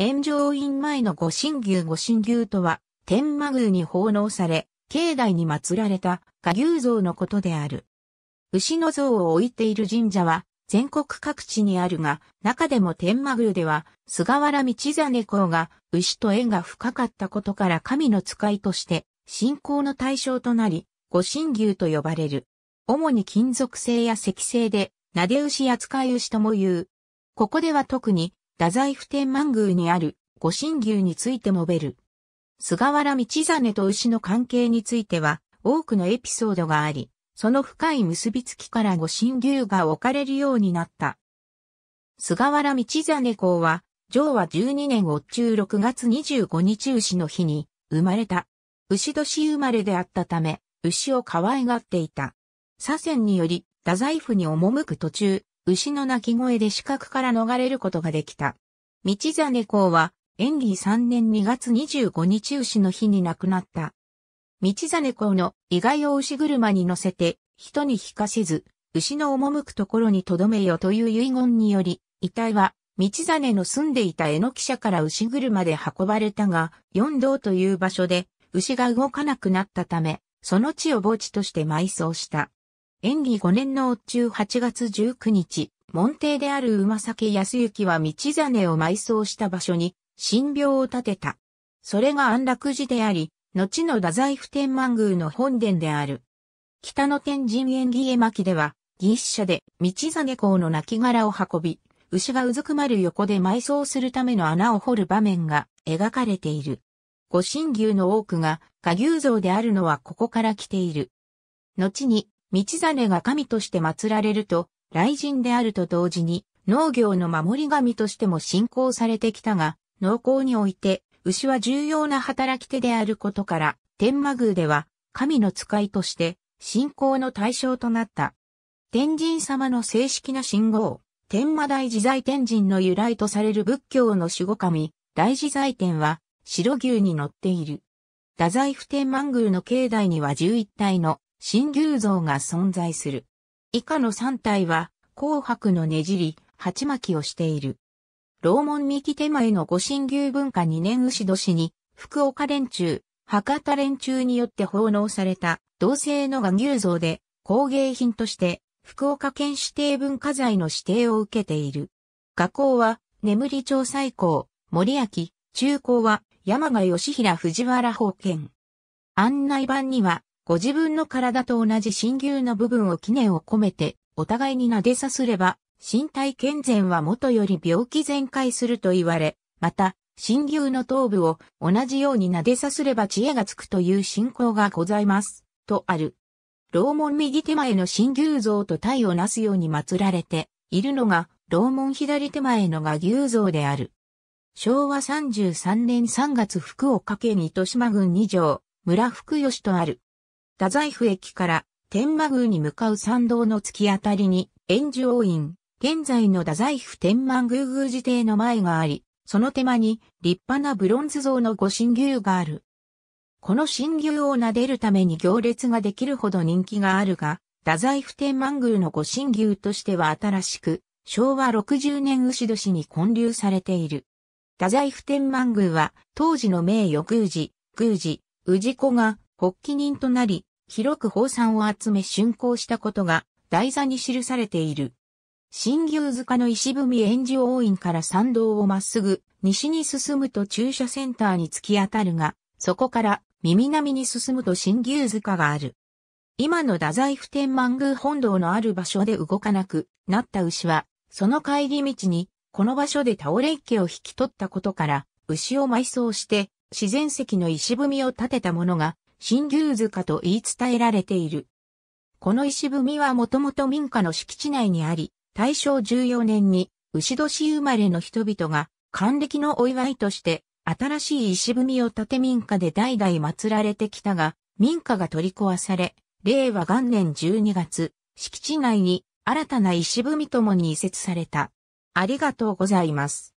炎上院前の御神牛御神牛とは、天満宮に奉納され、境内に祀られた下牛像のことである。牛の像を置いている神社は、全国各地にあるが、中でも天満宮では、菅原道真公が牛と縁が深かったことから神の使いとして、信仰の対象となり、御神牛と呼ばれる。主に金属製や石製で、なで牛や使い牛とも言う。ここでは特に、太宰府天満宮にある御神牛についてもべる。菅原道真と牛の関係については多くのエピソードがあり、その深い結びつきから御神牛が置かれるようになった。菅原道真公は、上和12年を中6月25日牛の日に生まれた。牛年生まれであったため、牛を可愛がっていた。左遷により、太宰府に赴く途中、牛の鳴き声で死角から逃れることができた。道真公は、延技。3年2月25日牛の日に亡くなった。道真公の意外を牛車に乗せて、人に引かせず、牛の赴くところに留めよという遺言により、遺体は、道真の住んでいた江の記者から牛車で運ばれたが、四道という場所で、牛が動かなくなったため、その地を墓地として埋葬した。演技5年の中8月19日、門弟である馬酒康幸は道真を埋葬した場所に神廟を建てた。それが安楽寺であり、後の太宰府天満宮の本殿である。北の天神縁起絵巻では、牛車で道真公の亡骸を運び、牛がうずくまる横で埋葬するための穴を掘る場面が描かれている。五神牛の多くが、下牛像であるのはここから来ている。後に、道真が神として祀られると、雷神であると同時に、農業の守り神としても信仰されてきたが、農耕において、牛は重要な働き手であることから、天魔宮では、神の使いとして、信仰の対象となった。天神様の正式な信号、天魔大自在天神の由来とされる仏教の守護神、大自在天は、白牛に乗っている。太宰府天満宮の境内には11体の神牛像が存在する。以下の3体は、紅白のねじり、鉢巻きをしている。楼門右手前の御神牛文化2年牛年に、福岡連中、博多連中によって奉納された、同性のが牛像で、工芸品として、福岡県指定文化財の指定を受けている。画工は、眠り町最高、森明、中高は、山賀義平藤原保健。案内板には、ご自分の体と同じ新牛の部分を記念を込めて、お互いに撫でさすれば、身体健全は元より病気全開すると言われ、また、新牛の頭部を同じように撫でさすれば知恵がつくという信仰がございます、とある。楼門右手前の新牛像と体をなすように祀られているのが、楼門左手前のが牛像である。昭和33年3月福岡県糸島郡二条、村福吉とある。太宰府駅から天満宮に向かう参道の突き当たりに、円上院、現在の太宰府天満宮宮寺邸の前があり、その手間に立派なブロンズ像の御神牛がある。この神牛を撫でるために行列ができるほど人気があるが、太宰府天満宮の御神牛としては新しく、昭和60年牛年に建立されている。太宰府天満宮は、当時の名誉宮寺、宮寺、氏子が発起人となり、広く宝山を集め竣工したことが台座に記されている。新牛塚の石踏み炎上応院から参道をまっすぐ西に進むと駐車センターに突き当たるが、そこから並みに進むと新牛塚がある。今の太宰府天満宮本堂のある場所で動かなくなった牛は、その帰り道に、この場所で倒れっ気を引き取ったことから、牛を埋葬して、自然石の石踏みを建てたものが新牛塚と言い伝えられている。この石踏みはもともと民家の敷地内にあり、大正14年に牛年生まれの人々が還暦のお祝いとして新しい石踏みを建て民家で代々祀られてきたが、民家が取り壊され、令和元年12月、敷地内に新たな石踏みともに移設された。ありがとうございます。